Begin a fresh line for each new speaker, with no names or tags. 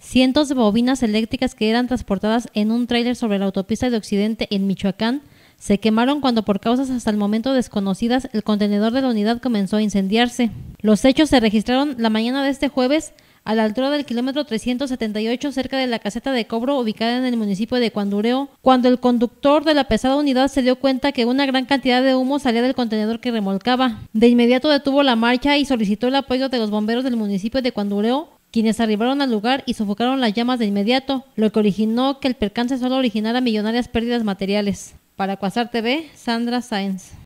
Cientos de bobinas eléctricas que eran transportadas en un tráiler sobre la autopista de Occidente en Michoacán se quemaron cuando por causas hasta el momento desconocidas el contenedor de la unidad comenzó a incendiarse. Los hechos se registraron la mañana de este jueves a la altura del kilómetro 378 cerca de la caseta de cobro ubicada en el municipio de Cuandureo, cuando el conductor de la pesada unidad se dio cuenta que una gran cantidad de humo salía del contenedor que remolcaba. De inmediato detuvo la marcha y solicitó el apoyo de los bomberos del municipio de Cuandureo, quienes arribaron al lugar y sofocaron las llamas de inmediato, lo que originó que el percance solo originara millonarias pérdidas materiales. Para Cuasar TV, Sandra Sáenz.